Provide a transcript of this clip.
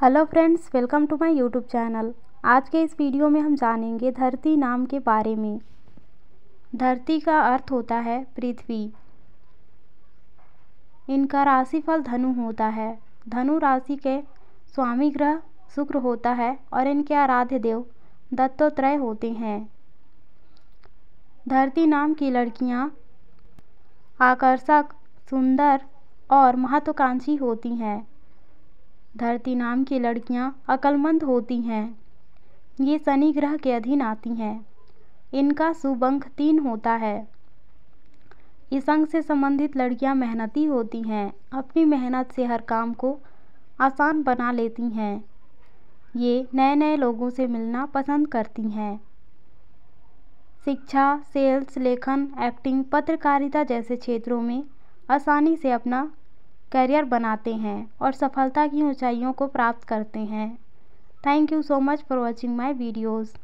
hello friends welcome to my YouTube channel आज के इस वीडियो में हम जानेंगे धरती नाम के बारे में धरती का अर्थ होता है पृथ्वी इनका राशिफल धनु होता है धनु राशि के स्वामी ग्रह शुक्र होता है और इनके आराध्य देव दत्तोत्रय होते हैं धरती नाम की लड़कियां आकर्षक सुंदर और महत्वाकांक्षी होती हैं धरती नाम की लड़कियां अक्लमंद होती हैं ये शनि ग्रह के अधीन आती हैं इनका शुभ अंक तीन होता है इस अंग से संबंधित लड़कियां मेहनती होती हैं अपनी मेहनत से हर काम को आसान बना लेती हैं ये नए नए लोगों से मिलना पसंद करती हैं शिक्षा सेल्स लेखन एक्टिंग पत्रकारिता जैसे क्षेत्रों में आसानी से अपना करियर बनाते हैं और सफलता की ऊँचाइयों को प्राप्त करते हैं thank you so much for watching my videos